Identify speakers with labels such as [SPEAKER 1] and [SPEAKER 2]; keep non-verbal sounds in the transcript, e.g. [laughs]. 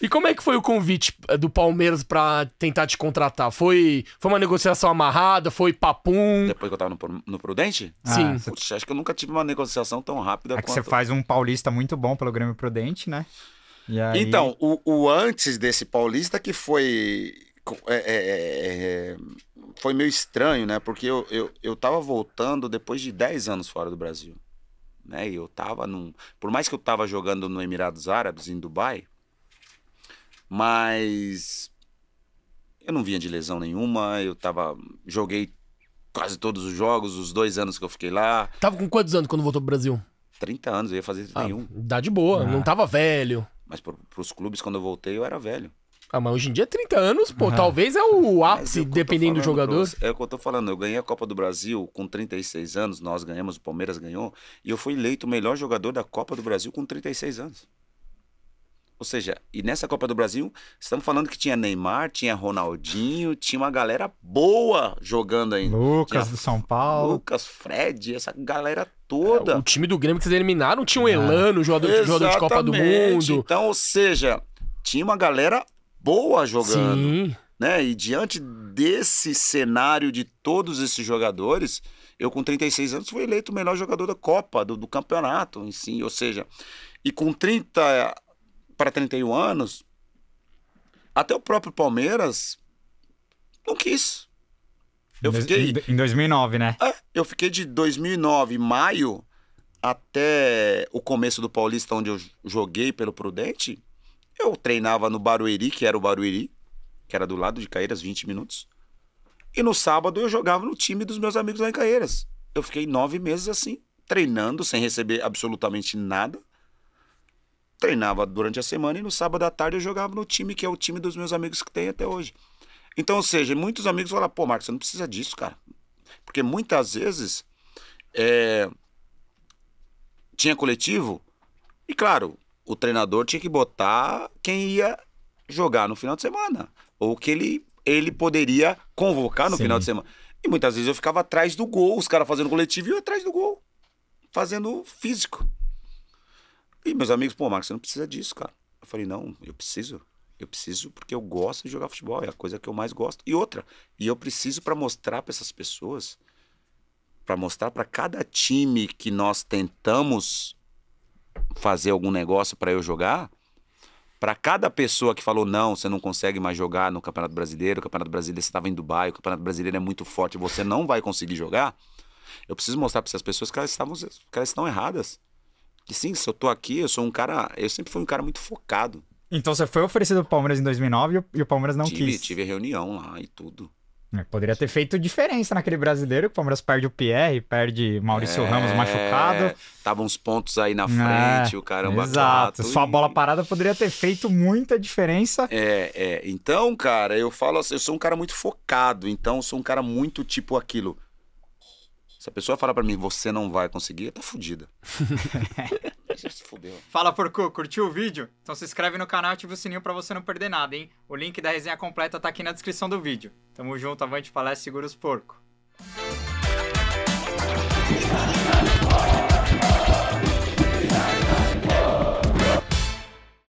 [SPEAKER 1] E como é que foi o convite eh, do Palmeiras para tentar te contratar? Foi, foi uma negociação amarrada? Foi papum? Depois que eu tava no, no Prudente? Ah, Sim. Você... acho que eu nunca tive uma negociação tão rápida é quanto... que você faz
[SPEAKER 2] um paulista muito bom pelo Grêmio Prudente, né? Aí... Então, o,
[SPEAKER 1] o, antes desse paulista que foi... É é, é, é, foi meio estranho, né? Porque eu, eu, eu tava voltando depois de 10 anos fora do Brasil. Né? E eu tava num... Por mais que eu tava jogando no Emirados Árabes, em Dubai mas eu não vinha de lesão nenhuma, eu tava. joguei quase todos os jogos, os dois anos que eu fiquei lá.
[SPEAKER 2] Tava com quantos anos quando voltou pro Brasil?
[SPEAKER 1] 30 anos, eu ia fazer 31. Ah,
[SPEAKER 2] dá de boa, ah. não tava velho.
[SPEAKER 1] Mas pro, pros clubes, quando eu voltei, eu era velho.
[SPEAKER 2] Ah, mas hoje em dia 30 é anos, pô, ah. talvez é o ápice, é dependendo do jogador. Você,
[SPEAKER 1] é o que eu tô falando, eu ganhei a Copa do Brasil com 36 anos, nós ganhamos, o Palmeiras ganhou, e eu fui eleito o melhor jogador da Copa do Brasil com 36 anos. Ou seja, e nessa Copa do Brasil, estamos falando que tinha Neymar, tinha Ronaldinho, tinha uma galera boa jogando ainda. Lucas tinha do São Paulo. Lucas, Fred, essa galera toda. É, o time do
[SPEAKER 2] Grêmio que vocês eliminaram tinha o um é. Elano, jogador, jogador de Copa do Mundo.
[SPEAKER 1] Então, ou seja, tinha uma galera boa jogando. Sim. Né? E diante desse cenário de todos esses jogadores, eu com 36 anos fui eleito o melhor jogador da Copa, do, do campeonato em si. Ou seja, e com 30 para 31 anos, até o próprio Palmeiras não quis.
[SPEAKER 2] Eu fiquei em 2009, né?
[SPEAKER 1] É, eu fiquei de 2009, maio, até o começo do Paulista, onde eu joguei pelo Prudente. Eu treinava no Barueri, que era o Barueri, que era do lado de Caeiras, 20 minutos. E no sábado eu jogava no time dos meus amigos lá em Caeiras. Eu fiquei nove meses assim, treinando, sem receber absolutamente nada treinava durante a semana e no sábado à tarde eu jogava no time que é o time dos meus amigos que tem até hoje. Então, ou seja, muitos amigos falam, pô, Marcos, você não precisa disso, cara. Porque muitas vezes é... tinha coletivo e, claro, o treinador tinha que botar quem ia jogar no final de semana. Ou que ele, ele poderia convocar no Sim. final de semana. E muitas vezes eu ficava atrás do gol, os caras fazendo coletivo e eu atrás do gol, fazendo físico. E meus amigos, pô, Marcos, você não precisa disso, cara. Eu falei, não, eu preciso. Eu preciso porque eu gosto de jogar futebol, é a coisa que eu mais gosto. E outra, e eu preciso para mostrar para essas pessoas, para mostrar para cada time que nós tentamos fazer algum negócio para eu jogar, para cada pessoa que falou não, você não consegue mais jogar no Campeonato Brasileiro, o Campeonato Brasileiro você estava em Dubai, o Campeonato Brasileiro é muito forte, você não vai conseguir jogar. Eu preciso mostrar para essas pessoas que elas, estavam, que elas estão erradas que sim, se eu tô aqui, eu sou um cara. Eu sempre fui um cara muito focado.
[SPEAKER 2] Então você foi oferecido pro Palmeiras em 2009 e o Palmeiras não tive, quis.
[SPEAKER 1] Tive reunião lá e tudo.
[SPEAKER 2] É, poderia ter feito diferença naquele brasileiro que o Palmeiras perde o Pierre, perde Maurício é, Ramos machucado.
[SPEAKER 1] Tava uns pontos aí na é, frente, é, o caramba. Exato. Só a
[SPEAKER 2] bola parada poderia ter feito muita diferença.
[SPEAKER 1] É, é. Então, cara, eu falo assim, eu sou um cara muito focado, então sou um cara muito tipo aquilo. Se a pessoa falar para mim, você não vai conseguir, tá fudida.
[SPEAKER 2] [laughs] Já se fudeu. Fala, Porco, curtiu o vídeo? Então se inscreve no canal e ativa o sininho para você não perder nada, hein? O link da resenha completa tá aqui na descrição do vídeo. Tamo junto, avante, palestra, segura os porcos.